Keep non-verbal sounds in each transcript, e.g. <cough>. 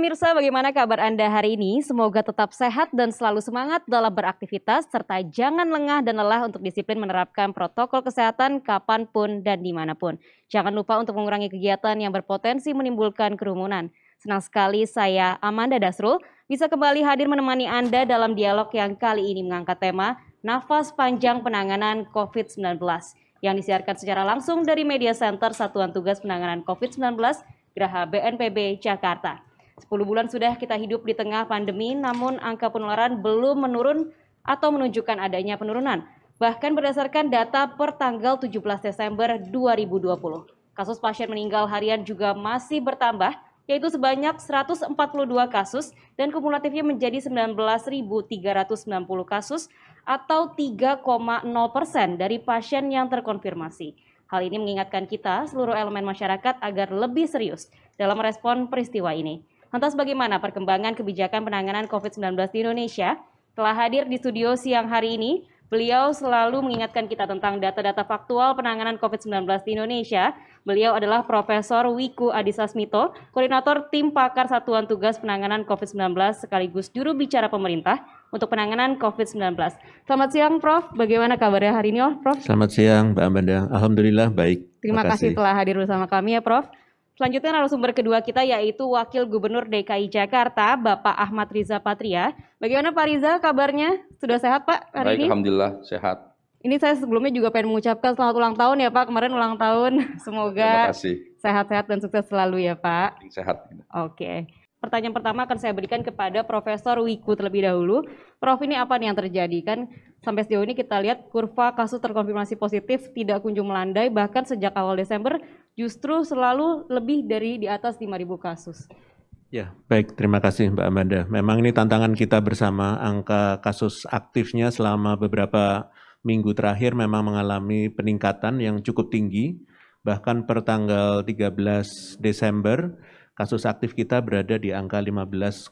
pemirsa, bagaimana kabar Anda hari ini? Semoga tetap sehat dan selalu semangat dalam beraktivitas, serta jangan lengah dan lelah untuk disiplin menerapkan protokol kesehatan kapanpun dan dimanapun. Jangan lupa untuk mengurangi kegiatan yang berpotensi menimbulkan kerumunan. Senang sekali saya Amanda Dasrul bisa kembali hadir menemani Anda dalam dialog yang kali ini mengangkat tema Nafas Panjang Penanganan COVID-19 yang disiarkan secara langsung dari Media Center Satuan Tugas Penanganan COVID-19 Graha BNPB Jakarta. 10 bulan sudah kita hidup di tengah pandemi, namun angka penularan belum menurun atau menunjukkan adanya penurunan. Bahkan berdasarkan data per tanggal 17 Desember 2020. Kasus pasien meninggal harian juga masih bertambah, yaitu sebanyak 142 kasus dan kumulatifnya menjadi 19.390 kasus atau 3,0 persen dari pasien yang terkonfirmasi. Hal ini mengingatkan kita, seluruh elemen masyarakat, agar lebih serius dalam respon peristiwa ini. Lantas bagaimana perkembangan kebijakan penanganan COVID-19 di Indonesia? Telah hadir di studio siang hari ini, beliau selalu mengingatkan kita tentang data-data faktual penanganan COVID-19 di Indonesia. Beliau adalah Profesor Wiku Adhisa Smito, Koordinator Tim Pakar Satuan Tugas Penanganan COVID-19 sekaligus juru bicara pemerintah untuk penanganan COVID-19. Selamat siang Prof, bagaimana kabarnya hari ini oh, Prof? Selamat siang Mbak Amanda, Alhamdulillah baik. Terima, kasih. kasih telah hadir bersama kami ya Prof. Selanjutnya narasumber kedua kita yaitu Wakil Gubernur DKI Jakarta, Bapak Ahmad Riza Patria. Bagaimana Pak Riza kabarnya? Sudah sehat Pak hari Baik, ini? Alhamdulillah sehat. Ini saya sebelumnya juga pengen mengucapkan selamat ulang tahun ya Pak, kemarin ulang tahun. <laughs> Semoga sehat-sehat dan sukses selalu ya Pak. Sehat. Oke. Pertanyaan pertama akan saya berikan kepada Profesor Wiku terlebih dahulu. Prof ini apa nih yang terjadi? Kan sampai sejauh ini kita lihat kurva kasus terkonfirmasi positif tidak kunjung melandai bahkan sejak awal Desember justru selalu lebih dari di atas 5.000 kasus. Ya, baik. Terima kasih Mbak Amanda. Memang ini tantangan kita bersama. Angka kasus aktifnya selama beberapa minggu terakhir memang mengalami peningkatan yang cukup tinggi. Bahkan per tanggal 13 Desember, kasus aktif kita berada di angka 15,08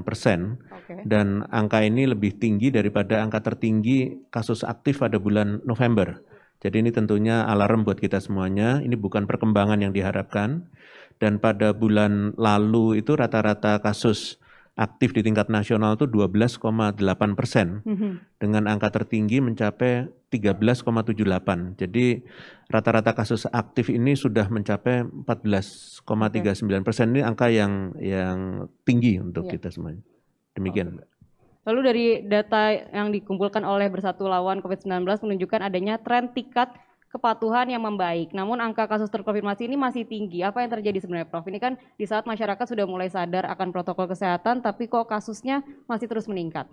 persen. Okay. Dan angka ini lebih tinggi daripada angka tertinggi kasus aktif pada bulan November jadi ini tentunya alarm buat kita semuanya, ini bukan perkembangan yang diharapkan. Dan pada bulan lalu itu rata-rata kasus aktif di tingkat nasional itu 12,8 persen. Mm -hmm. Dengan angka tertinggi mencapai 13,78. Jadi rata-rata kasus aktif ini sudah mencapai 14,39 persen. Ini angka yang yang tinggi untuk yeah. kita semuanya. Demikian. Lalu dari data yang dikumpulkan oleh Bersatu Lawan COVID-19 menunjukkan adanya tren tingkat kepatuhan yang membaik. Namun angka kasus terkonfirmasi ini masih tinggi. Apa yang terjadi sebenarnya Prof? Ini kan di saat masyarakat sudah mulai sadar akan protokol kesehatan, tapi kok kasusnya masih terus meningkat?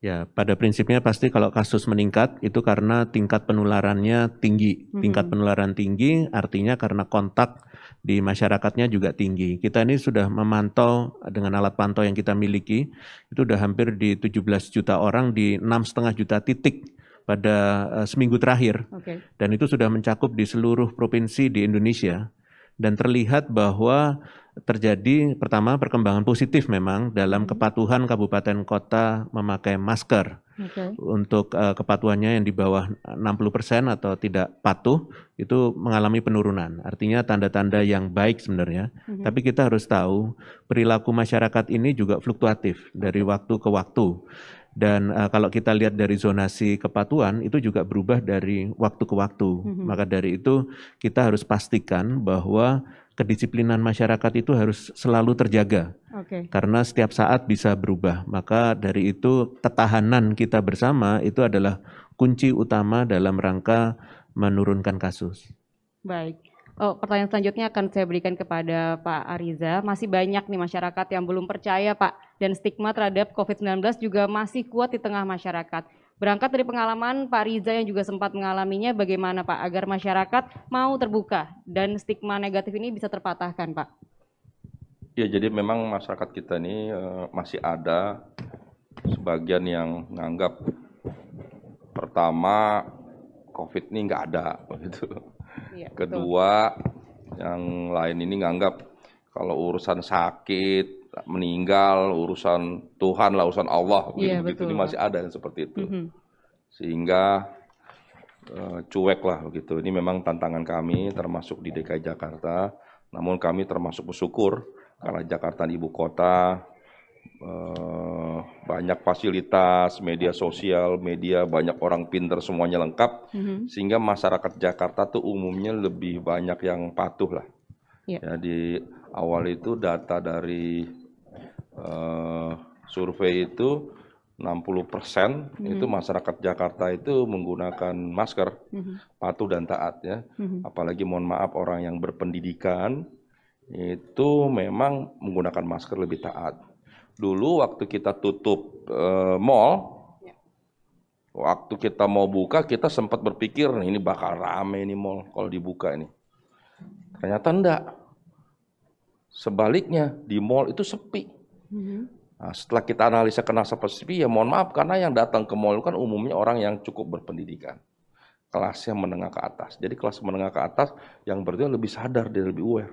Ya, pada prinsipnya pasti kalau kasus meningkat itu karena tingkat penularannya tinggi. Tingkat penularan tinggi artinya karena kontak di masyarakatnya juga tinggi. Kita ini sudah memantau dengan alat pantau yang kita miliki, itu sudah hampir di 17 juta orang di enam setengah juta titik pada uh, seminggu terakhir. Okay. Dan itu sudah mencakup di seluruh provinsi di Indonesia. Dan terlihat bahwa terjadi pertama perkembangan positif memang dalam hmm. kepatuhan kabupaten kota memakai masker okay. untuk uh, kepatuhannya yang di bawah 60% eh, atau tidak patuh itu mengalami penurunan. Artinya tanda-tanda yang baik sebenarnya. Mm-hmm. Tapi kita harus tahu perilaku masyarakat ini juga fluktuatif dari waktu ke waktu. Dan uh, kalau kita lihat dari zonasi kepatuhan itu juga berubah dari waktu ke waktu. Mm-hmm. Maka dari itu kita harus pastikan bahwa kedisiplinan masyarakat itu harus selalu terjaga. Okay. Karena setiap saat bisa berubah. Maka dari itu ketahanan kita bersama itu adalah kunci utama dalam rangka menurunkan kasus. Baik. Oh, pertanyaan selanjutnya akan saya berikan kepada Pak Ariza. Masih banyak nih masyarakat yang belum percaya, Pak, dan stigma terhadap COVID-19 juga masih kuat di tengah masyarakat. Berangkat dari pengalaman Pak Riza yang juga sempat mengalaminya, bagaimana Pak agar masyarakat mau terbuka dan stigma negatif ini bisa terpatahkan Pak? Ya jadi memang masyarakat kita ini eh, masih ada sebagian yang menganggap pertama COVID ini nggak ada begitu. Ya, Kedua betul. yang lain ini nganggap kalau urusan sakit meninggal, urusan Tuhan lah, urusan Allah, begitu, yeah, begitu. Ini masih ada yang seperti itu. Mm -hmm. Sehingga uh, cuek lah begitu. Ini memang tantangan kami termasuk di DKI Jakarta. Namun kami termasuk bersyukur karena Jakarta ibu kota uh, banyak fasilitas, media sosial, media banyak orang pinter semuanya lengkap. Mm -hmm. Sehingga masyarakat Jakarta tuh umumnya lebih banyak yang patuh lah. Yeah. Ya di awal itu data dari uh, survei itu 60 persen hmm. itu masyarakat Jakarta itu menggunakan masker, hmm. patuh dan taat ya. Hmm. Apalagi mohon maaf orang yang berpendidikan itu memang menggunakan masker lebih taat. Dulu waktu kita tutup uh, mall, yeah. waktu kita mau buka kita sempat berpikir ini bakal rame ini mall kalau dibuka ini. Ternyata enggak. Sebaliknya di mall itu sepi Mm-hmm. Nah, setelah kita analisa kena spesifik, ya mohon maaf karena yang datang ke mall kan umumnya orang yang cukup berpendidikan. Kelasnya menengah ke atas. Jadi kelas menengah ke atas yang berarti lebih sadar, dia lebih aware.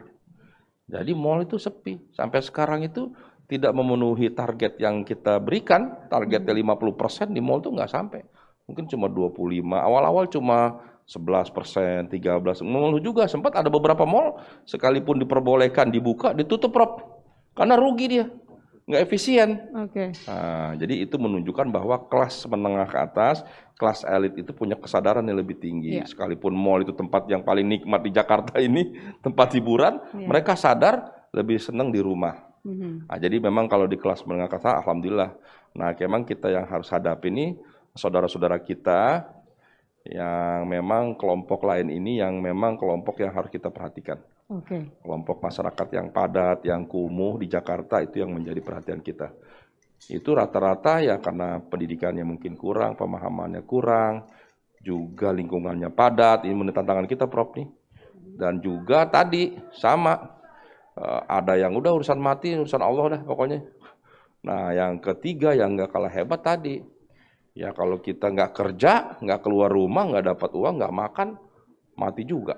Jadi mall itu sepi. Sampai sekarang itu tidak memenuhi target yang kita berikan, targetnya 50% mm-hmm. di mall itu nggak sampai. Mungkin cuma 25, awal-awal cuma 11 persen, 13, mall juga sempat ada beberapa mall sekalipun diperbolehkan dibuka, ditutup Rob. Karena rugi dia nggak efisien. Oke. Okay. Nah, jadi itu menunjukkan bahwa kelas menengah ke atas, kelas elit itu punya kesadaran yang lebih tinggi. Yeah. Sekalipun mall itu tempat yang paling nikmat di Jakarta <laughs> ini, tempat hiburan, yeah. mereka sadar lebih senang di rumah. Mm-hmm. Nah, jadi memang kalau di kelas menengah ke atas, alhamdulillah. Nah, memang kita yang harus hadapi ini saudara-saudara kita yang memang kelompok lain ini yang memang kelompok yang harus kita perhatikan. Okay. Kelompok masyarakat yang padat, yang kumuh di Jakarta itu yang menjadi perhatian kita. Itu rata-rata ya karena pendidikannya mungkin kurang, pemahamannya kurang, juga lingkungannya padat. Ini menurut tantangan kita, Prof nih. Dan juga tadi sama eh, ada yang udah urusan mati, urusan Allah dah pokoknya. Nah, yang ketiga yang nggak kalah hebat tadi, ya kalau kita nggak kerja, nggak keluar rumah, nggak dapat uang, nggak makan, mati juga.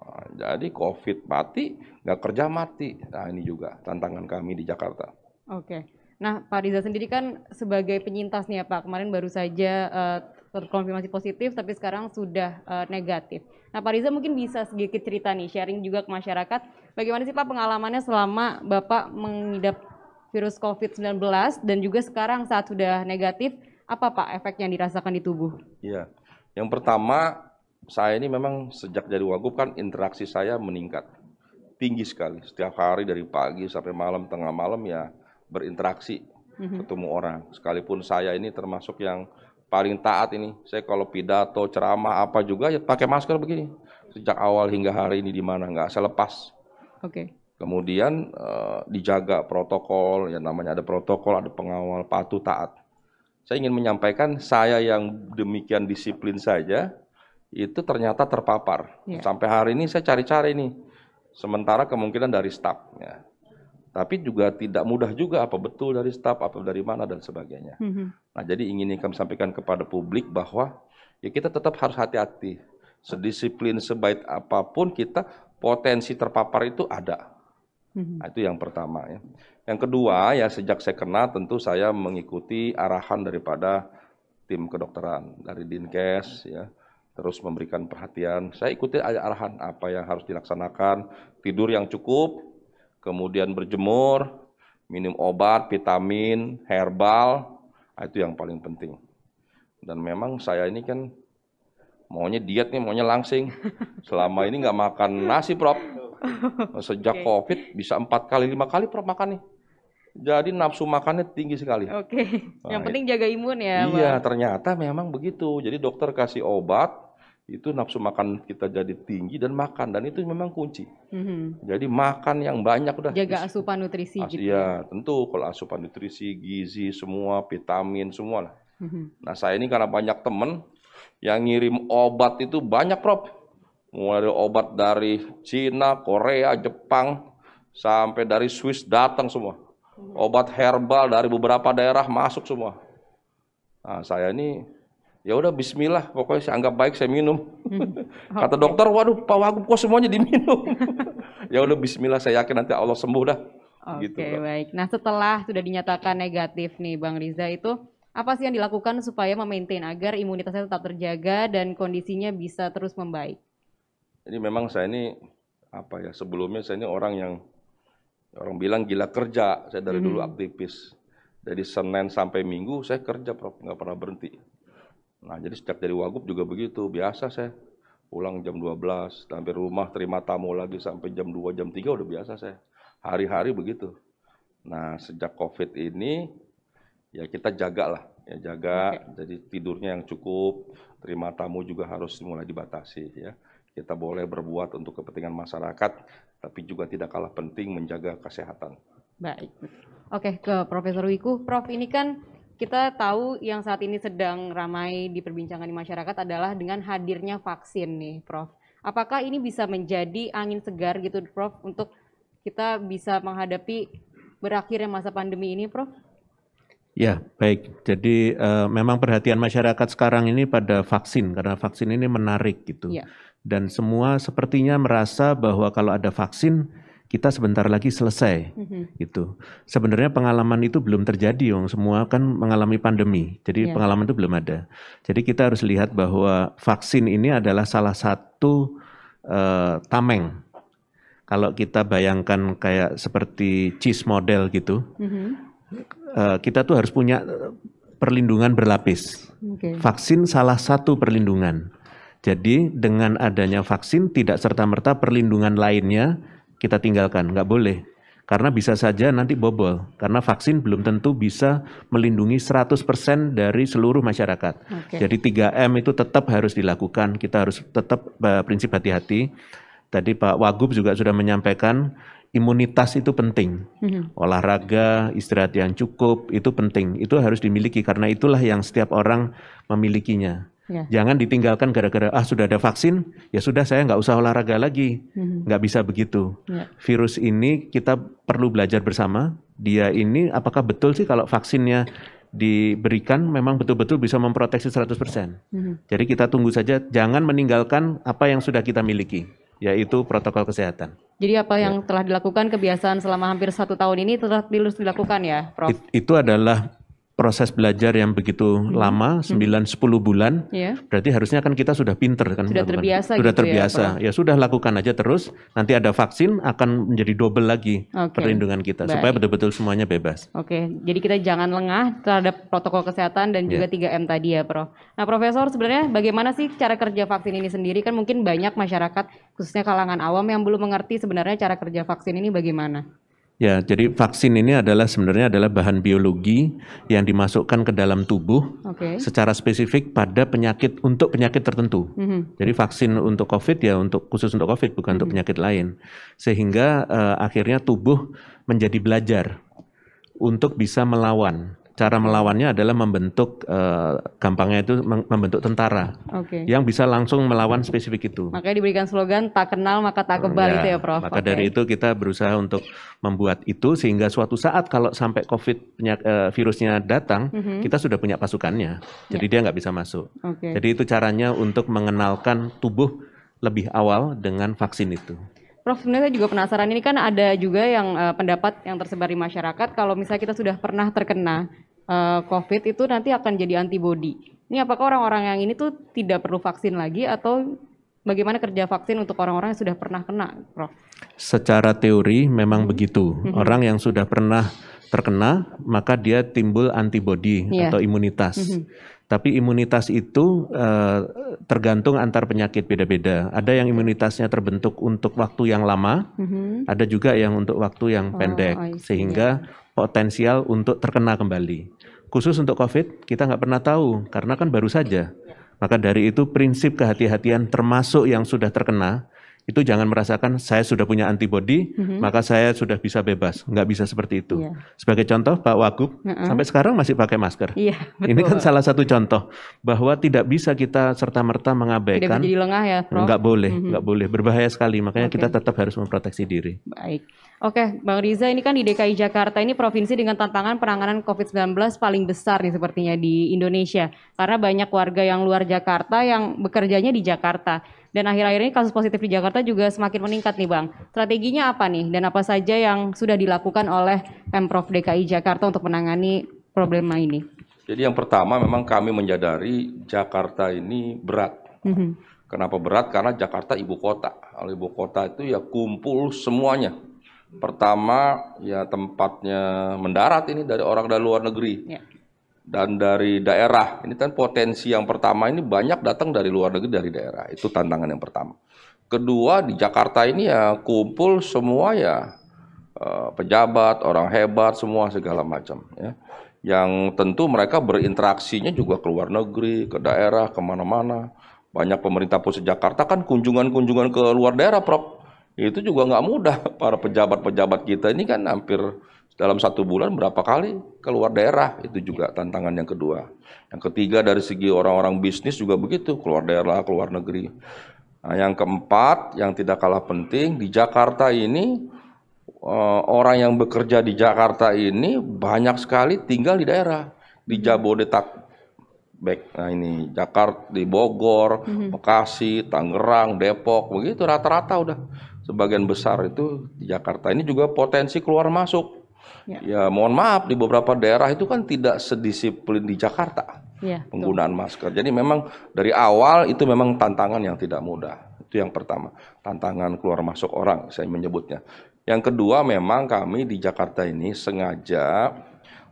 Ah, jadi COVID mati, nggak kerja mati. Nah ini juga tantangan kami di Jakarta. Oke. Nah Pak Riza sendiri kan sebagai penyintas nih ya Pak, kemarin baru saja uh, terkonfirmasi positif tapi sekarang sudah uh, negatif. Nah Pak Riza mungkin bisa sedikit cerita nih, sharing juga ke masyarakat. Bagaimana sih Pak pengalamannya selama Bapak mengidap virus COVID-19 dan juga sekarang saat sudah negatif, apa Pak efek yang dirasakan di tubuh? Iya, yang pertama saya ini memang sejak jadi wagub kan interaksi saya meningkat tinggi sekali setiap hari dari pagi sampai malam tengah malam ya berinteraksi mm-hmm. ketemu orang sekalipun saya ini termasuk yang paling taat ini saya kalau pidato ceramah apa juga ya pakai masker begini sejak awal hingga hari ini di mana nggak saya lepas oke okay. kemudian uh, dijaga protokol ya namanya ada protokol ada pengawal patuh taat saya ingin menyampaikan saya yang demikian disiplin saja itu ternyata terpapar. Yeah. Sampai hari ini saya cari-cari nih. Sementara kemungkinan dari staf Ya. Tapi juga tidak mudah juga apa betul dari staf apa dari mana dan sebagainya. Mm -hmm. Nah jadi ingin kami sampaikan kepada publik bahwa ya kita tetap harus hati-hati. Sedisiplin sebaik apapun kita potensi terpapar itu ada. Mhm. Nah, itu yang pertama ya. Yang kedua ya sejak saya kena tentu saya mengikuti arahan daripada tim kedokteran dari Dinkes ya terus memberikan perhatian. Saya ikuti arahan apa yang harus dilaksanakan, tidur yang cukup, kemudian berjemur, minum obat, vitamin, herbal, ah, itu yang paling penting. Dan memang saya ini kan maunya diet nih, maunya langsing. Selama ini nggak makan nasi, Prof. <laughs> Sejak okay. COVID bisa empat kali, lima kali, Prof makan nih. Jadi nafsu makannya tinggi sekali. Oke. Okay. Nah, yang ya. penting jaga imun ya. Iya, Bang. ternyata memang begitu. Jadi dokter kasih obat itu nafsu makan kita jadi tinggi dan makan dan itu memang kunci. Mm-hmm. Jadi makan yang banyak udah. Jaga asupan nutrisi. As- ah, gitu. Iya, ya. tentu kalau asupan nutrisi, gizi, semua vitamin semua lah. Mm-hmm. Nah saya ini karena banyak temen yang ngirim obat itu banyak prof. Mulai dari obat dari Cina, Korea, Jepang, sampai dari Swiss datang semua obat herbal dari beberapa daerah masuk semua. Nah, saya ini ya udah bismillah pokoknya saya anggap baik saya minum Hmm. <laughs> kata dokter waduh pak Wagub kok semuanya diminum <laughs> ya udah bismillah saya yakin nanti Allah sembuh dah oke okay, gitu, baik nah setelah sudah dinyatakan negatif nih bang Riza itu apa sih yang dilakukan supaya memaintain agar imunitasnya tetap terjaga dan kondisinya bisa terus membaik ini memang saya ini apa ya sebelumnya saya ini orang yang Orang bilang gila kerja, saya dari hmm. dulu aktivis. jadi Senin sampai Minggu saya kerja, Prof, nggak pernah berhenti. Nah, jadi sejak dari Wagub juga begitu, biasa saya pulang jam 12, sampai rumah terima tamu lagi sampai jam 2, jam 3 udah biasa saya. Hari-hari begitu. Nah, sejak Covid ini ya kita jaga lah, ya jaga. Okay. Jadi tidurnya yang cukup, terima tamu juga harus mulai dibatasi ya. Kita boleh berbuat untuk kepentingan masyarakat, tapi juga tidak kalah penting menjaga kesehatan. Baik. Oke, ke Profesor Wiku. Prof, ini kan kita tahu yang saat ini sedang ramai diperbincangkan di masyarakat adalah dengan hadirnya vaksin nih, Prof. Apakah ini bisa menjadi angin segar gitu, Prof, untuk kita bisa menghadapi berakhirnya masa pandemi ini, Prof? Ya, baik. Jadi uh, memang perhatian masyarakat sekarang ini pada vaksin karena vaksin ini menarik gitu. Ya dan semua sepertinya merasa bahwa kalau ada vaksin kita sebentar lagi selesai mm-hmm. gitu. Sebenarnya pengalaman itu belum terjadi, yang Semua kan mengalami pandemi. Jadi yeah. pengalaman itu belum ada. Jadi kita harus lihat bahwa vaksin ini adalah salah satu uh, tameng. Kalau kita bayangkan kayak seperti cheese model gitu. Mm-hmm. Uh, kita tuh harus punya perlindungan berlapis. Okay. Vaksin salah satu perlindungan jadi dengan adanya vaksin tidak serta-merta perlindungan lainnya kita tinggalkan, nggak boleh. Karena bisa saja nanti bobol, karena vaksin belum tentu bisa melindungi 100% dari seluruh masyarakat. Okay. Jadi 3M itu tetap harus dilakukan, kita harus tetap uh, prinsip hati-hati. Tadi Pak Wagub juga sudah menyampaikan, imunitas itu penting. Hmm. Olahraga, istirahat yang cukup itu penting. Itu harus dimiliki karena itulah yang setiap orang memilikinya. Yeah. Jangan ditinggalkan gara-gara ah sudah ada vaksin, ya sudah saya nggak usah olahraga lagi, mm-hmm. nggak bisa begitu. Yeah. Virus ini kita perlu belajar bersama. Dia ini apakah betul sih kalau vaksinnya diberikan memang betul-betul bisa memproteksi 100%. Mm-hmm. Jadi kita tunggu saja, jangan meninggalkan apa yang sudah kita miliki, yaitu protokol kesehatan. Jadi apa yang ya. telah dilakukan kebiasaan selama hampir satu tahun ini telah dilakukan ya, Prof? It, itu adalah proses belajar yang begitu hmm. lama 9 mhm. 10 bulan yeah. berarti harusnya kan kita sudah pinter kan sudah melakukan. terbiasa sudah gitu ya, terbiasa ya, ya sudah lakukan aja terus nanti ada vaksin akan menjadi double lagi okay. perlindungan kita Baik. supaya betul-betul semuanya bebas. Oke, okay. jadi kita jangan lengah terhadap protokol kesehatan dan juga yeah. 3M tadi ya, Prof. Nah, Profesor sebenarnya bagaimana sih cara kerja vaksin ini sendiri kan mungkin banyak masyarakat khususnya kalangan awam yang belum mengerti sebenarnya cara kerja vaksin ini bagaimana? Ya, jadi vaksin ini adalah sebenarnya adalah bahan biologi yang dimasukkan ke dalam tubuh okay. secara spesifik pada penyakit untuk penyakit tertentu. Mm -hmm. Jadi vaksin untuk COVID ya untuk khusus untuk COVID bukan mm -hmm. untuk mm-hmm. penyakit lain. Sehingga uh, akhirnya tubuh menjadi belajar untuk bisa melawan cara melawannya adalah membentuk uh, gampangnya itu membentuk tentara okay. yang bisa langsung melawan spesifik itu. Makanya diberikan slogan tak kenal maka tak ya, kebal ya, itu ya Prof. Maka okay. dari itu kita berusaha untuk membuat itu sehingga suatu saat kalau sampai COVID penyak, uh, eh, virusnya datang mm -hmm. kita sudah punya pasukannya jadi yeah. dia nggak bisa masuk. Okay. Jadi itu caranya untuk mengenalkan tubuh lebih awal dengan vaksin itu. Prof sebenarnya saya juga penasaran ini kan ada juga yang uh, pendapat yang tersebar di masyarakat kalau misalnya kita sudah pernah terkena uh, COVID itu nanti akan jadi antibodi. Ini apakah orang-orang yang ini tuh tidak perlu vaksin lagi atau bagaimana kerja vaksin untuk orang-orang yang sudah pernah kena, Prof? Secara teori memang hmm. begitu. Hmm. Orang yang sudah pernah terkena maka dia timbul antibodi iya. yeah. atau imunitas. Hmm. Tapi imunitas itu uh, tergantung antar penyakit beda-beda. Ada yang imunitasnya terbentuk untuk waktu yang lama, mm-hmm. ada juga yang untuk waktu yang oh, pendek, oh, sehingga potensial untuk terkena kembali. Khusus untuk COVID, kita nggak pernah tahu karena kan baru saja. Maka dari itu prinsip kehati-hatian termasuk yang sudah terkena itu jangan merasakan saya sudah punya antibodi, mm-hmm. maka saya sudah bisa bebas. Nggak bisa seperti itu. Yeah. Sebagai contoh, Pak Wagub mm -hmm. sampai sekarang masih pakai masker. Yeah, betul. Ini kan salah satu contoh bahwa tidak bisa kita serta merta mengabaikan. Tidak lengah ya, Prof. Nggak boleh, mm-hmm. nggak boleh. Berbahaya sekali. Makanya okay. kita tetap harus memproteksi diri. Baik. Oke, Bang Riza, ini kan di DKI Jakarta ini provinsi dengan tantangan penanganan COVID-19 paling besar nih sepertinya di Indonesia. Karena banyak warga yang luar Jakarta yang bekerjanya di Jakarta. Dan akhir-akhir ini kasus positif di Jakarta juga semakin meningkat nih Bang. Strateginya apa nih dan apa saja yang sudah dilakukan oleh Pemprov DKI Jakarta untuk menangani problema ini? Jadi yang pertama memang kami menjadari Jakarta ini berat. Mm -hmm. Kenapa berat? Karena Jakarta ibu kota. Kalau ibu kota itu ya kumpul semuanya. Pertama ya tempatnya mendarat ini dari orang dari luar negeri. Yeah dan dari daerah. Ini kan potensi yang pertama ini banyak datang dari luar negeri dari daerah. Itu tantangan yang pertama. Kedua di Jakarta ini ya kumpul semua ya eh, pejabat, orang hebat, semua segala macam ya. Yang tentu mereka berinteraksinya juga ke luar negeri, ke daerah, kemana-mana. Banyak pemerintah pusat Jakarta kan kunjungan-kunjungan ke luar daerah, Prof. Itu juga nggak mudah para pejabat-pejabat kita ini kan hampir dalam satu bulan berapa kali keluar daerah itu juga iya. tantangan yang kedua yang ketiga dari segi orang-orang bisnis juga begitu keluar daerah keluar negeri nah, yang keempat yang tidak kalah penting di Jakarta ini eh, orang yang bekerja di Jakarta ini banyak sekali tinggal di daerah di hmm. Jabodetabek baik nah ini Jakarta di Bogor hmm. Bekasi Tangerang Depok begitu rata-rata udah sebagian besar itu di Jakarta ini juga potensi keluar masuk Ya. ya mohon maaf di beberapa daerah itu kan tidak sedisiplin di Jakarta ya, penggunaan betul. masker. Jadi memang dari awal itu memang tantangan yang tidak mudah. Itu yang pertama, tantangan keluar masuk orang saya menyebutnya. Yang kedua memang kami di Jakarta ini sengaja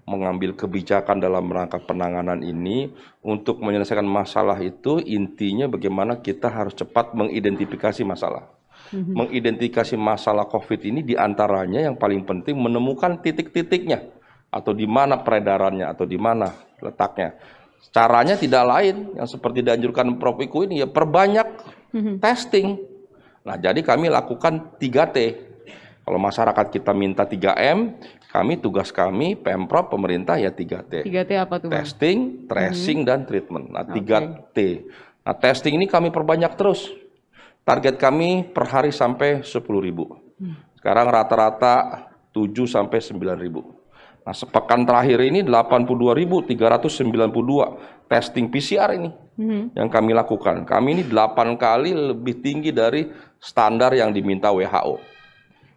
mengambil kebijakan dalam rangka penanganan ini untuk menyelesaikan masalah itu intinya bagaimana kita harus cepat mengidentifikasi masalah hmm mengidentifikasi masalah COVID ini diantaranya yang paling penting menemukan titik-titiknya atau di mana peredarannya atau di mana letaknya. Caranya tidak lain yang seperti dianjurkan Prof Iku ini ya perbanyak mm-hmm. testing. Nah, jadi kami lakukan 3T. Kalau masyarakat kita minta 3M, kami tugas kami Pemprov pemerintah ya 3T. 3T apa tuh? Testing, tracing mm-hmm. dan treatment. Nah, 3T. Okay. Nah, testing ini kami perbanyak terus. Target kami per hari sampai 10 ribu. Sekarang rata-rata 7 sampai 9 ribu. Nah, sepekan terakhir ini 82.392 testing PCR ini hmm. yang kami lakukan. Kami ini 8 kali lebih tinggi dari standar yang diminta WHO.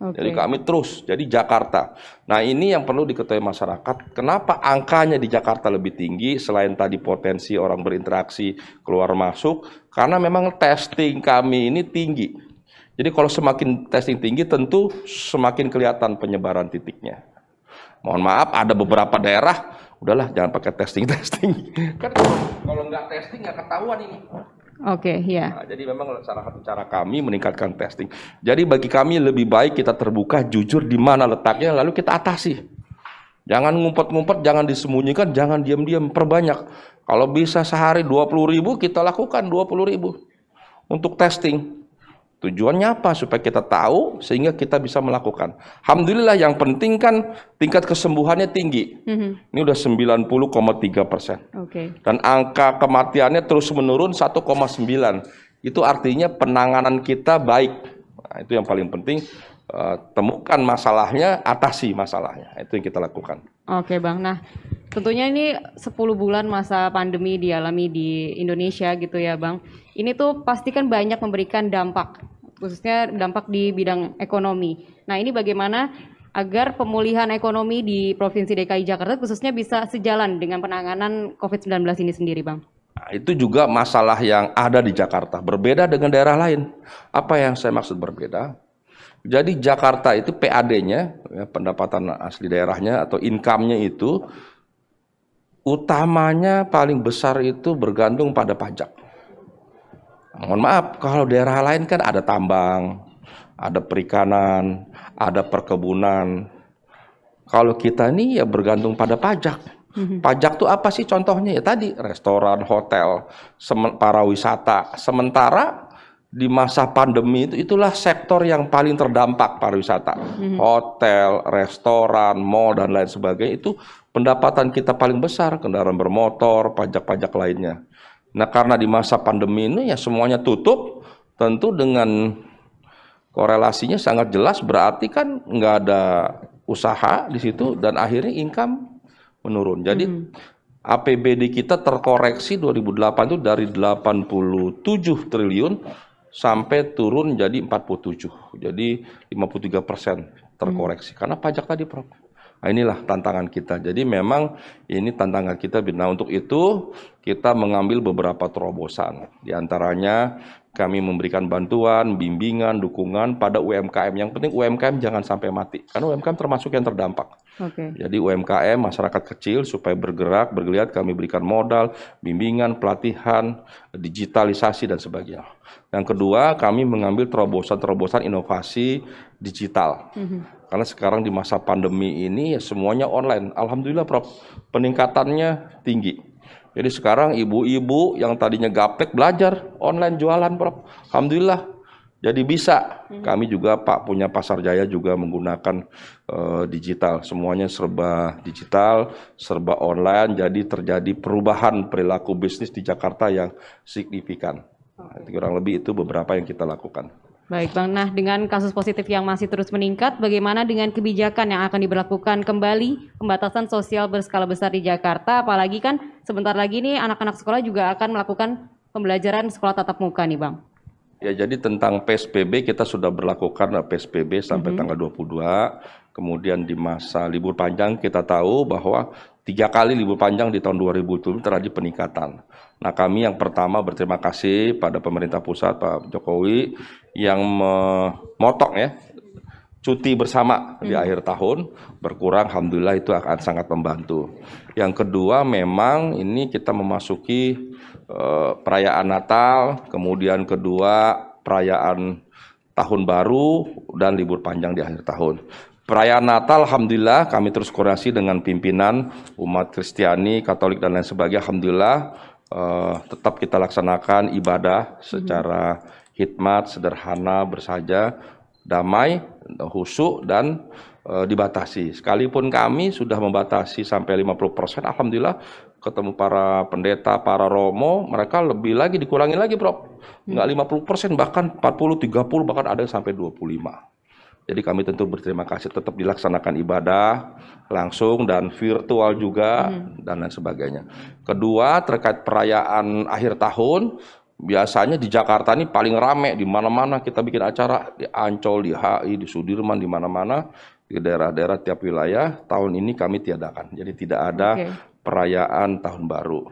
Okay. Jadi kami terus, jadi Jakarta. Nah ini yang perlu diketahui masyarakat, kenapa angkanya di Jakarta lebih tinggi selain tadi potensi orang berinteraksi keluar masuk, karena memang testing kami ini tinggi. Jadi kalau semakin testing tinggi tentu semakin kelihatan penyebaran titiknya. Mohon maaf ada beberapa daerah udahlah jangan pakai testing <laughs> testing. kan kalau nggak testing nggak ketahuan ini. Oke, okay, ya. Yeah. Nah, jadi memang salah satu cara kami meningkatkan testing. Jadi bagi kami lebih baik kita terbuka, jujur di mana letaknya, lalu kita atasi. Jangan ngumpet-ngumpet, jangan disembunyikan, jangan diam-diam, perbanyak. Kalau bisa sehari 20 ribu, kita lakukan 20 ribu untuk testing. Tujuannya apa? Supaya kita tahu sehingga kita bisa melakukan. Alhamdulillah yang penting kan tingkat kesembuhannya tinggi. Mm-hmm. Ini udah 90,3 persen. Okay. Dan angka kematiannya terus menurun 1,9. Itu artinya penanganan kita baik. Nah, itu yang paling penting. Eh, temukan masalahnya, atasi masalahnya. Itu yang kita lakukan. Oke okay, Bang, nah Tentunya ini 10 bulan masa pandemi dialami di Indonesia gitu ya Bang. Ini tuh pasti kan banyak memberikan dampak, khususnya dampak di bidang ekonomi. Nah ini bagaimana agar pemulihan ekonomi di Provinsi DKI Jakarta khususnya bisa sejalan dengan penanganan COVID-19 ini sendiri Bang? Nah, itu juga masalah yang ada di Jakarta, berbeda dengan daerah lain. Apa yang saya maksud berbeda? Jadi Jakarta itu PAD-nya, ya, pendapatan asli daerahnya atau income-nya itu utamanya paling besar itu bergantung pada pajak. Mohon maaf, kalau daerah lain kan ada tambang, ada perikanan, ada perkebunan. Kalau kita ini ya bergantung pada pajak. Mhm. Pajak tuh apa sih contohnya? Ya tadi restoran, hotel, para wisata. Sementara di masa pandemi itu itulah sektor yang paling terdampak pariwisata. Mhm. Hotel, restoran, mall dan lain sebagainya itu pendapatan kita paling besar, kendaraan bermotor, pajak-pajak lainnya. Nah, karena di masa pandemi ini ya semuanya tutup, tentu dengan korelasinya sangat jelas berarti kan nggak ada usaha di situ dan akhirnya income menurun. Jadi hmm. APBD kita terkoreksi 2008 itu dari 87 triliun sampai turun jadi 47. Jadi 53 persen terkoreksi. Hmm. Karena pajak tadi, Prof. Nah, inilah tantangan kita. Jadi memang ini tantangan kita. Nah untuk itu kita mengambil beberapa terobosan. Di antaranya kami memberikan bantuan, bimbingan, dukungan pada UMKM. Yang penting UMKM jangan sampai mati. Karena UMKM termasuk yang terdampak. Okay. Jadi UMKM, masyarakat kecil supaya bergerak, bergeliat, kami berikan modal, bimbingan, pelatihan, digitalisasi, dan sebagainya. Yang kedua, kami mengambil terobosan-terobosan inovasi digital. Mm -hmm karena sekarang di masa pandemi ini ya semuanya online. Alhamdulillah Prof, peningkatannya tinggi. Jadi sekarang ibu-ibu yang tadinya gaplek belajar online jualan Prof. Alhamdulillah jadi bisa. Hmm. Kami juga Pak punya Pasar Jaya juga menggunakan uh, digital. Semuanya serba digital, serba online. Jadi terjadi perubahan perilaku bisnis di Jakarta yang signifikan. Okay. Kurang lebih itu beberapa yang kita lakukan. Baik Bang, nah dengan kasus positif yang masih terus meningkat, bagaimana dengan kebijakan yang akan diberlakukan kembali pembatasan sosial berskala besar di Jakarta? Apalagi kan sebentar lagi nih anak-anak sekolah juga akan melakukan pembelajaran sekolah tatap muka nih Bang. Ya jadi tentang PSBB kita sudah berlakukan PSBB sampai mm -hmm. tanggal 22 Kemudian di masa libur panjang kita tahu bahwa tiga kali libur panjang di tahun 2020 terjadi peningkatan. Nah kami yang pertama berterima kasih pada pemerintah pusat Pak Jokowi yang memotong ya cuti bersama di hmm. akhir tahun berkurang alhamdulillah itu akan sangat membantu. Yang kedua memang ini kita memasuki eh, perayaan Natal, kemudian kedua perayaan tahun baru dan libur panjang di akhir tahun. Perayaan Natal, Alhamdulillah kami terus koordinasi dengan pimpinan umat Kristiani, Katolik dan lain sebagainya. Alhamdulillah uh, tetap kita laksanakan ibadah mhm. secara hikmat, sederhana, bersaja, damai, husuk dan uh, dibatasi. Sekalipun kami sudah membatasi sampai 50%, Alhamdulillah ketemu para pendeta, para romo, mereka lebih lagi dikurangi lagi, Prof. Nggak 50%, mhm. bahkan 40, 30, bahkan ada sampai 25. Jadi kami tentu berterima kasih tetap dilaksanakan ibadah langsung dan virtual juga hmm. dan lain sebagainya. Kedua terkait perayaan akhir tahun biasanya di Jakarta ini paling rame di mana-mana kita bikin acara di Ancol, di HI, di Sudirman, di mana-mana di daerah-daerah tiap wilayah tahun ini kami tiadakan. Jadi tidak ada okay. perayaan tahun baru.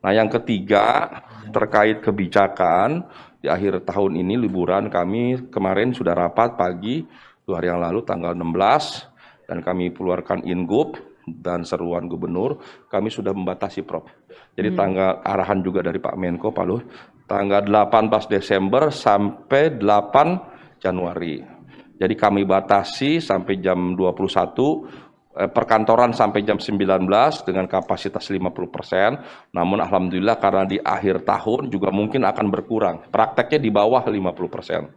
Nah, yang ketiga terkait kebijakan di akhir tahun ini liburan kami kemarin sudah rapat pagi dua hari yang lalu tanggal 16 dan kami keluarkan ingup dan seruan gubernur kami sudah membatasi prop. Jadi hmm. tanggal arahan juga dari Pak Menko Pak tanggal tanggal 18 Desember sampai 8 Januari. Jadi kami batasi sampai jam 21 Eh, perkantoran sampai jam 19 dengan kapasitas 50%. Namun alhamdulillah karena di akhir tahun juga mungkin akan berkurang. Prakteknya di bawah 50%.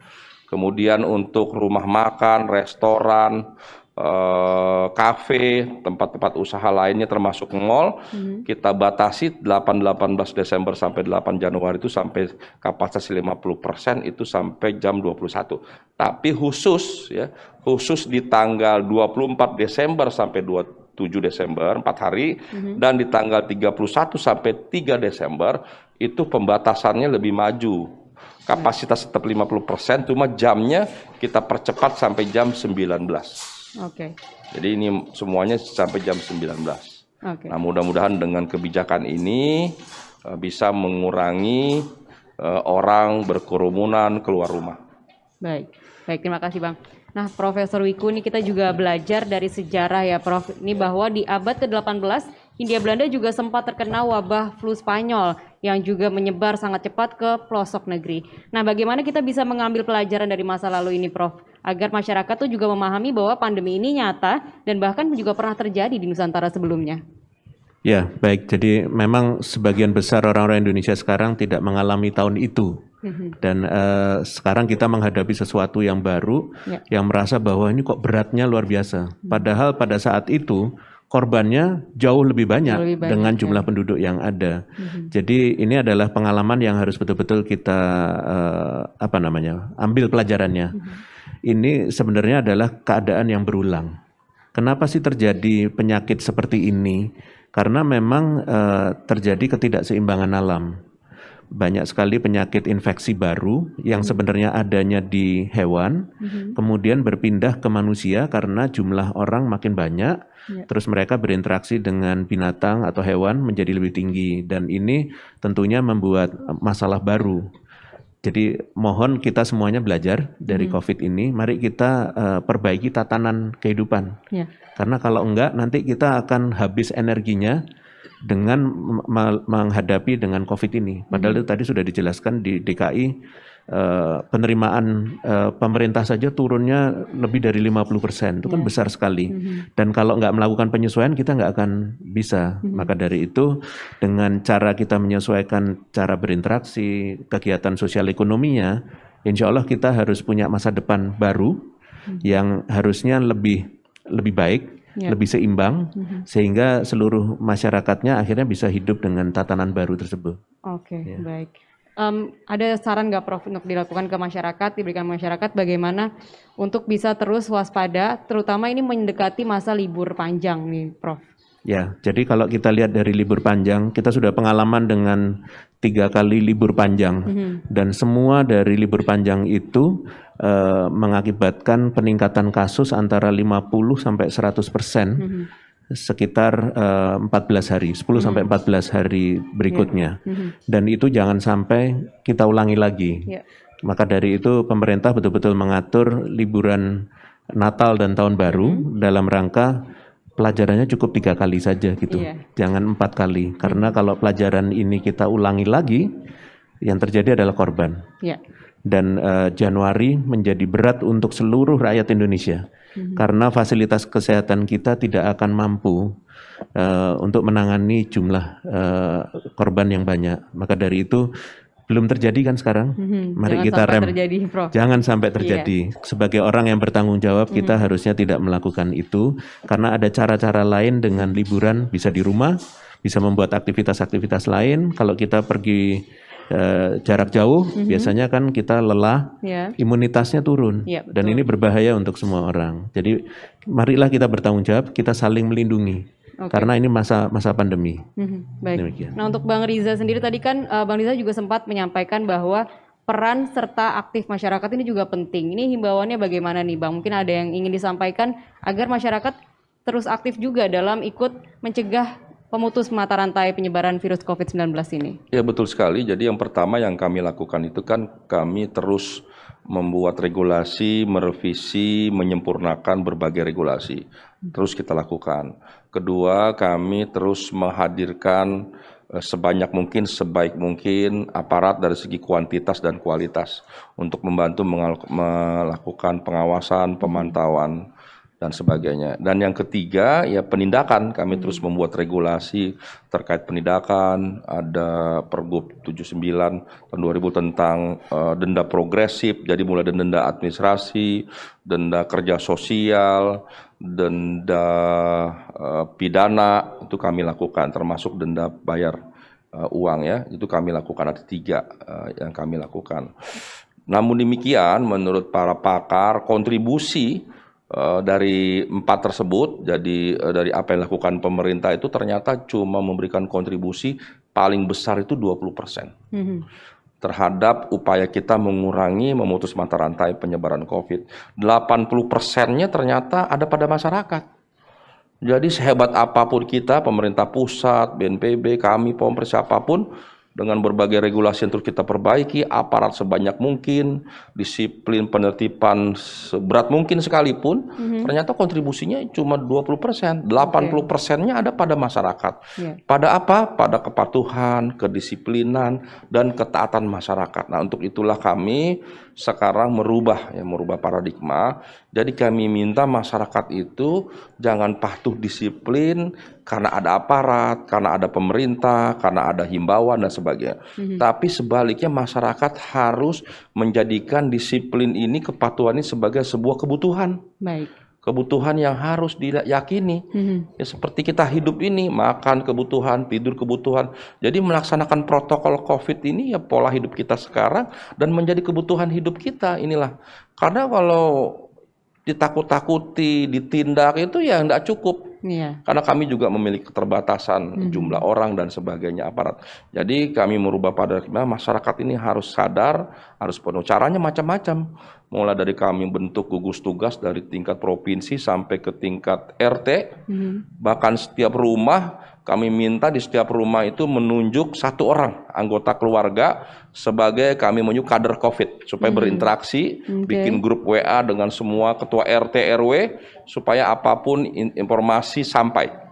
Kemudian untuk rumah makan, restoran, Eh, kafe, uh, tempat-tempat usaha lainnya termasuk mall hmm. kita batasi 8 18 Desember sampai 8 Januari itu sampai kapasitas 50% itu sampai jam 21. Tapi khusus ya, khusus di tanggal 24 Desember sampai 27 Desember 4 hari hmm. dan di tanggal 31 sampai 3 Desember itu pembatasannya lebih maju kapasitas tetap 50% cuma jamnya kita percepat sampai jam 19. Oke. Okay. Jadi ini semuanya sampai jam 19. Okay. Nah, mudah-mudahan dengan kebijakan ini uh, bisa mengurangi uh, orang berkerumunan keluar rumah. Baik. Baik, terima kasih, Bang. Nah, Profesor Wiku ini kita juga belajar dari sejarah ya, Prof. Ini bahwa di abad ke-18 Hindia Belanda juga sempat terkena wabah flu Spanyol yang juga menyebar sangat cepat ke pelosok negeri. Nah, bagaimana kita bisa mengambil pelajaran dari masa lalu ini, Prof? agar masyarakat tuh juga memahami bahwa pandemi ini nyata dan bahkan juga pernah terjadi di Nusantara sebelumnya. Ya, baik. Jadi memang sebagian besar orang-orang Indonesia sekarang tidak mengalami tahun itu. Mm-hmm. Dan uh, sekarang kita menghadapi sesuatu yang baru, ya. yang merasa bahwa ini kok beratnya luar biasa. Padahal pada saat itu korbannya jauh lebih banyak, lebih banyak dengan ya. jumlah ya. penduduk yang ada. Uh mm-hmm. -huh. Jadi ini adalah pengalaman yang harus betul-betul kita uh, apa namanya ambil pelajarannya. Uh mm-hmm. -huh ini sebenarnya adalah keadaan yang berulang. Kenapa sih terjadi penyakit seperti ini? Karena memang e, terjadi ketidakseimbangan alam. Banyak sekali penyakit infeksi baru yang sebenarnya adanya di hewan, mm-hmm. kemudian berpindah ke manusia karena jumlah orang makin banyak, yeah. terus mereka berinteraksi dengan binatang atau hewan menjadi lebih tinggi, dan ini tentunya membuat masalah baru jadi mohon kita semuanya belajar dari hmm. COVID ini. Mari kita uh, perbaiki tatanan kehidupan. Ya. Karena kalau enggak nanti kita akan habis energinya dengan menghadapi dengan COVID ini. Padahal hmm. itu tadi sudah dijelaskan di DKI Eh, penerimaan uh, pemerintah saja turunnya lebih dari 50 persen itu kan ya. besar sekali mm -hmm. dan kalau nggak melakukan penyesuaian kita nggak akan bisa mm -hmm. maka dari itu dengan cara kita menyesuaikan cara berinteraksi kegiatan sosial ekonominya insya Allah kita harus punya masa depan baru mm -hmm. yang harusnya lebih lebih baik Ya. lebih seimbang uh-huh. sehingga seluruh masyarakatnya akhirnya bisa hidup dengan tatanan baru tersebut. Oke, okay, ya. baik um, ada saran nggak Prof untuk dilakukan ke masyarakat, diberikan masyarakat bagaimana untuk bisa terus waspada, terutama ini mendekati masa libur panjang nih Prof. Ya, jadi kalau kita lihat dari libur panjang, kita sudah pengalaman dengan tiga kali libur panjang, mm -hmm. dan semua dari libur panjang itu eh, mengakibatkan peningkatan kasus antara 50 sampai 100 persen. Mm -hmm sekitar uh, eh, 14 hari, 10 hmm. sampai 14 hari berikutnya. Yeah. Mm -hmm. Dan itu jangan sampai kita ulangi lagi. Yeah. Maka dari itu pemerintah betul-betul mengatur liburan Natal dan Tahun Baru mm hmm. dalam rangka pelajarannya cukup tiga kali saja gitu, yeah. jangan empat kali. Hmm. Karena kalau pelajaran ini kita ulangi lagi, yang terjadi adalah korban. Yeah. Dan uh, Januari menjadi berat untuk seluruh rakyat Indonesia Mm-hmm. karena fasilitas kesehatan kita tidak akan mampu uh, untuk menangani jumlah uh, korban yang banyak. Maka dari itu belum terjadi kan sekarang. Mm-hmm. Mari Jangan kita rem. Terjadi, Jangan sampai iya. terjadi. Yeah. Sebagai orang yang bertanggung jawab, mm-hmm. kita harusnya tidak melakukan itu karena ada cara-cara lain dengan liburan bisa di rumah, bisa membuat aktivitas-aktivitas lain. Kalau kita pergi Eh, jarak jauh mm -hmm. biasanya kan kita lelah, yeah. imunitasnya turun yeah, dan ini berbahaya untuk semua orang. Jadi marilah kita bertanggung jawab, kita saling melindungi. Okay. Karena ini masa masa pandemi. -hmm. Baik. Nah untuk Bang Riza sendiri tadi kan uh, Bang Riza juga sempat menyampaikan bahwa peran serta aktif masyarakat ini juga penting. Ini himbauannya bagaimana nih Bang? Mungkin ada yang ingin disampaikan agar masyarakat terus aktif juga dalam ikut mencegah pemutus mata rantai penyebaran virus COVID-19 ini? Ya betul sekali. Jadi yang pertama yang kami lakukan itu kan kami terus membuat regulasi, merevisi, menyempurnakan berbagai regulasi. Terus kita lakukan. Kedua, kami terus menghadirkan eh, sebanyak mungkin, sebaik mungkin aparat dari segi kuantitas dan kualitas untuk membantu melakukan pengawasan, pemantauan dan sebagainya. Dan yang ketiga ya penindakan kami hmm. terus membuat regulasi terkait penindakan ada Pergub 79 tahun 2000 tentang uh, denda progresif jadi mulai dari denda administrasi, denda kerja sosial, denda uh, pidana itu kami lakukan termasuk denda bayar uh, uang ya itu kami lakukan ada tiga uh, yang kami lakukan. Namun demikian menurut para pakar kontribusi Eh, dari empat tersebut, jadi eh, dari apa yang dilakukan pemerintah itu ternyata cuma memberikan kontribusi paling besar itu 20 persen mm -hmm. terhadap upaya kita mengurangi, memutus mata rantai penyebaran COVID. 80 persennya ternyata ada pada masyarakat. Jadi sehebat apapun kita, pemerintah pusat, BNPB, kami, pemerintah, siapapun, dengan berbagai regulasi yang terus kita perbaiki, aparat sebanyak mungkin, disiplin penertiban seberat mungkin sekalipun, mm -hmm. ternyata kontribusinya cuma 20%. 80% okay. persennya ada pada masyarakat. Yeah. Pada apa? Pada kepatuhan, kedisiplinan, dan ketaatan masyarakat. Nah, untuk itulah kami sekarang merubah ya merubah paradigma. Jadi kami minta masyarakat itu jangan patuh disiplin karena ada aparat, karena ada pemerintah, karena ada himbauan dan sebagainya. Mm-hmm. Tapi sebaliknya masyarakat harus menjadikan disiplin ini kepatuhan ini sebagai sebuah kebutuhan. Baik kebutuhan yang harus diyakini. hmm Ya seperti kita hidup ini, makan kebutuhan, tidur kebutuhan. Jadi melaksanakan protokol COVID ini ya pola hidup kita sekarang dan menjadi kebutuhan hidup kita inilah. Karena kalau ditakut-takuti, ditindak itu ya tidak cukup. Yeah. Karena kami juga memiliki keterbatasan mm-hmm. jumlah orang dan sebagainya aparat. Jadi kami merubah pada nah, masyarakat ini harus sadar, harus penuh. Caranya macam-macam. Mulai dari kami bentuk gugus tugas dari tingkat provinsi sampai ke tingkat RT, mm-hmm. bahkan setiap rumah kami minta di setiap rumah itu menunjuk satu orang anggota keluarga sebagai kami menunjuk kader COVID supaya hmm. berinteraksi, okay. bikin grup WA dengan semua ketua RT RW supaya apapun informasi sampai.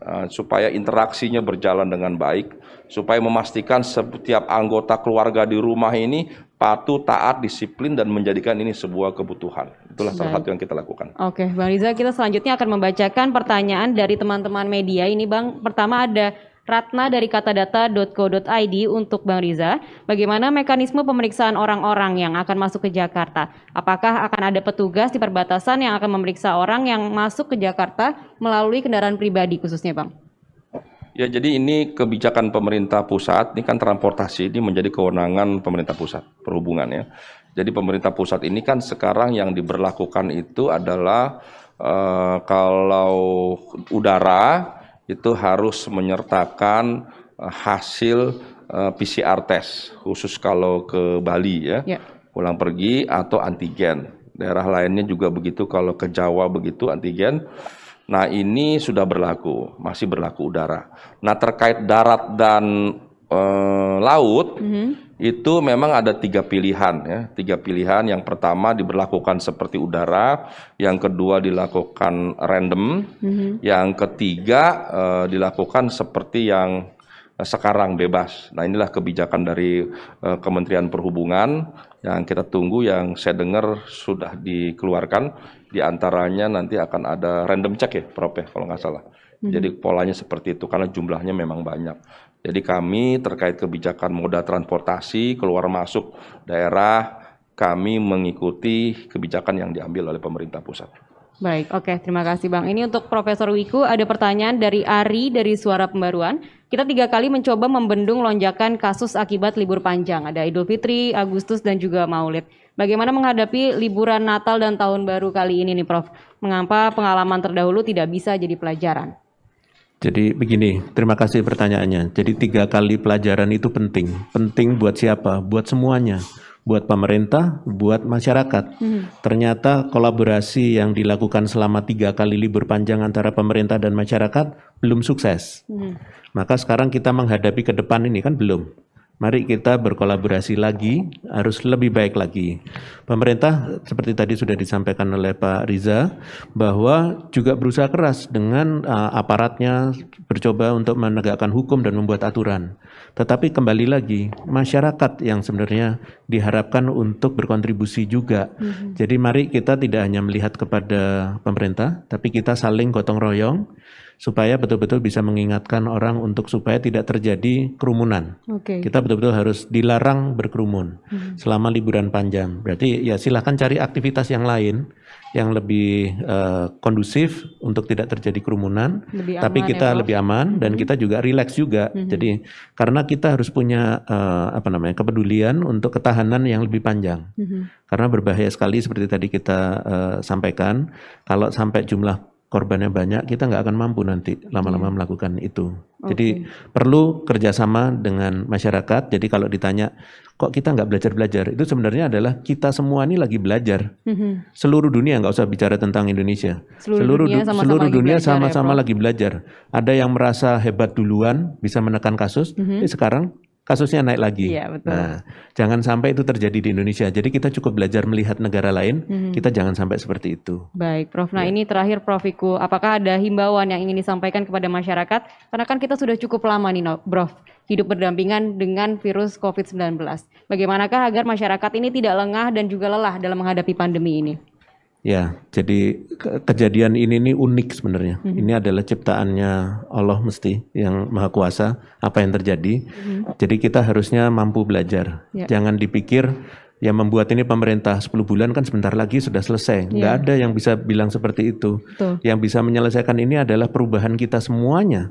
Uh, supaya interaksinya berjalan dengan baik, supaya memastikan setiap anggota keluarga di rumah ini patuh, taat, disiplin, dan menjadikan ini sebuah kebutuhan. Itulah salah satu yang kita lakukan. Oke, Bang Riza, kita selanjutnya akan membacakan pertanyaan dari teman-teman media. Ini Bang, pertama ada Ratna dari katadata.co.id untuk Bang Riza, bagaimana mekanisme pemeriksaan orang-orang yang akan masuk ke Jakarta? Apakah akan ada petugas di perbatasan yang akan memeriksa orang yang masuk ke Jakarta melalui kendaraan pribadi khususnya Bang? Ya, jadi ini kebijakan pemerintah pusat, ini kan transportasi ini menjadi kewenangan pemerintah pusat, perhubungan ya. Jadi pemerintah pusat ini kan sekarang yang diberlakukan itu adalah eh, kalau udara itu harus menyertakan eh, hasil eh, PCR test, khusus kalau ke Bali ya, ya, pulang pergi atau antigen. Daerah lainnya juga begitu, kalau ke Jawa begitu antigen Nah, ini sudah berlaku, masih berlaku udara. Nah, terkait darat dan e, laut mm -hmm. itu memang ada tiga pilihan ya, tiga pilihan. Yang pertama diberlakukan seperti udara, yang kedua dilakukan random, mm -hmm. yang ketiga e, dilakukan seperti yang eh, sekarang bebas. Nah, inilah kebijakan dari e, Kementerian Perhubungan yang kita tunggu yang saya dengar sudah dikeluarkan diantaranya nanti akan ada random check ya Prof ya kalau nggak salah hmm. jadi polanya seperti itu karena jumlahnya memang banyak jadi kami terkait kebijakan moda transportasi keluar masuk daerah kami mengikuti kebijakan yang diambil oleh pemerintah pusat. Baik, oke, okay, terima kasih Bang. Ini untuk Profesor Wiku ada pertanyaan dari Ari dari Suara Pembaruan. Kita tiga kali mencoba membendung lonjakan kasus akibat libur panjang. Ada Idul Fitri, Agustus, dan juga Maulid. Bagaimana menghadapi liburan Natal dan Tahun Baru kali ini nih Prof? Mengapa pengalaman terdahulu tidak bisa jadi pelajaran? Jadi begini, terima kasih pertanyaannya. Jadi tiga kali pelajaran itu penting. Penting buat siapa? Buat semuanya buat pemerintah, buat masyarakat. Hmm. Ternyata kolaborasi yang dilakukan selama tiga kali libur panjang antara pemerintah dan masyarakat belum sukses. Hmm. Maka sekarang kita menghadapi ke depan ini kan belum. Mari kita berkolaborasi lagi, harus lebih baik lagi. Pemerintah seperti tadi sudah disampaikan oleh Pak Riza bahwa juga berusaha keras dengan uh, aparatnya bercoba untuk menegakkan hukum dan membuat aturan. Tetapi kembali lagi masyarakat yang sebenarnya diharapkan untuk berkontribusi juga. Mm-hmm. Jadi mari kita tidak hanya melihat kepada pemerintah, tapi kita saling gotong royong supaya betul-betul bisa mengingatkan orang untuk supaya tidak terjadi kerumunan. Okay. Kita betul-betul harus dilarang berkerumun hmm. selama liburan panjang. Berarti ya silahkan cari aktivitas yang lain yang lebih uh, kondusif untuk tidak terjadi kerumunan, lebih aman, tapi kita ya, lebih aman dan hmm. kita juga rileks juga. Hmm. Jadi karena kita harus punya uh, apa namanya kepedulian untuk ketahanan yang lebih panjang. Hmm. Karena berbahaya sekali seperti tadi kita uh, sampaikan, kalau sampai jumlah korbannya banyak, kita nggak akan mampu nanti lama-lama yeah. melakukan itu. Okay. Jadi perlu kerjasama dengan masyarakat. Jadi kalau ditanya kok kita nggak belajar belajar, itu sebenarnya adalah kita semua ini lagi belajar. Mm-hmm. Seluruh dunia nggak usah bicara tentang Indonesia. Seluruh, seluruh dunia sama-sama, lagi, belajar, ya, lagi belajar. Ada yang merasa hebat duluan bisa menekan kasus, mm-hmm. eh, sekarang kasusnya naik lagi. Iya, betul. Nah, jangan sampai itu terjadi di Indonesia. Jadi kita cukup belajar melihat negara lain, hmm. kita jangan sampai seperti itu. Baik, Prof. Nah, ya. ini terakhir Prof Iku, apakah ada himbauan yang ingin disampaikan kepada masyarakat? Karena kan kita sudah cukup lama nih, Prof, hidup berdampingan dengan virus COVID-19. Bagaimanakah agar masyarakat ini tidak lengah dan juga lelah dalam menghadapi pandemi ini? Ya, jadi ke kejadian ini ini unik sebenarnya. Mm -hmm. Ini adalah ciptaannya Allah mesti yang Maha Kuasa. Apa yang terjadi? Mm -hmm. Jadi kita harusnya mampu belajar. Yeah. Jangan dipikir yang membuat ini pemerintah 10 bulan kan sebentar lagi sudah selesai. Yeah. Gak ada yang bisa bilang seperti itu. Betul. Yang bisa menyelesaikan ini adalah perubahan kita semuanya.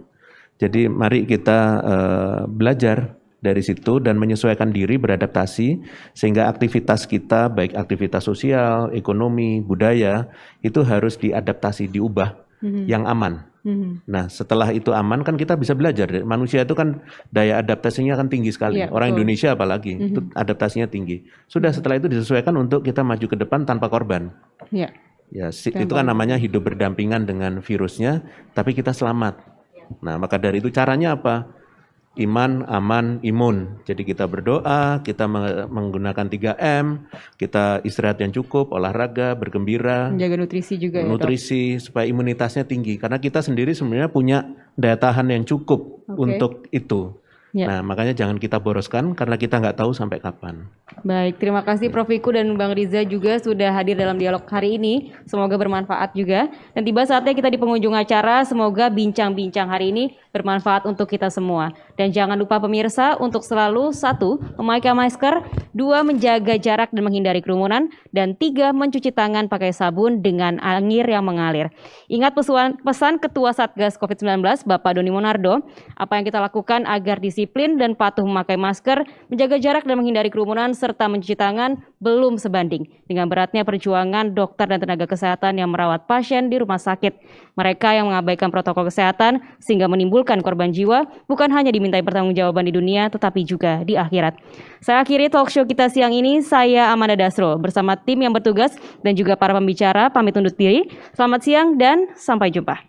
Jadi mari kita uh, belajar dari situ dan menyesuaikan diri beradaptasi sehingga aktivitas kita baik aktivitas sosial, ekonomi, budaya itu harus diadaptasi, diubah mm-hmm. yang aman. Mm-hmm. Nah, setelah itu aman kan kita bisa belajar. Manusia itu kan daya adaptasinya kan tinggi sekali. Yeah, Orang betul. Indonesia apalagi mm-hmm. itu adaptasinya tinggi. Sudah setelah itu disesuaikan untuk kita maju ke depan tanpa korban. Yeah. Ya, si, itu kan namanya hidup berdampingan dengan virusnya, tapi kita selamat. Iya. Nah, maka dari itu caranya apa? iman, aman, imun. Jadi kita berdoa, kita menggunakan 3M, kita istirahat yang cukup, olahraga, bergembira. Menjaga nutrisi juga ya, nutrisi, ya supaya imunitasnya tinggi. Karena kita sendiri sebenarnya punya daya tahan yang cukup okay. untuk itu. Ya. Nah, makanya jangan kita boroskan karena kita nggak tahu sampai kapan. Baik, terima kasih Prof. Iku dan Bang Riza juga sudah hadir dalam dialog hari ini. Semoga bermanfaat juga. Dan tiba saatnya kita di pengunjung acara. Semoga bincang-bincang hari ini bermanfaat untuk kita semua. Dan jangan lupa pemirsa untuk selalu satu memakai masker, dua menjaga jarak dan menghindari kerumunan, dan tiga mencuci tangan pakai sabun dengan angin yang mengalir. Ingat pesan, pesan Ketua Satgas COVID-19 Bapak Doni Monardo, apa yang kita lakukan agar di disiplin dan patuh memakai masker, menjaga jarak dan menghindari kerumunan, serta mencuci tangan belum sebanding dengan beratnya perjuangan dokter dan tenaga kesehatan yang merawat pasien di rumah sakit. Mereka yang mengabaikan protokol kesehatan sehingga menimbulkan korban jiwa bukan hanya dimintai pertanggungjawaban di dunia, tetapi juga di akhirat. Saya akhiri talk show kita siang ini. Saya Amanda Dasro bersama tim yang bertugas dan juga para pembicara pamit undur diri. Selamat siang dan sampai jumpa.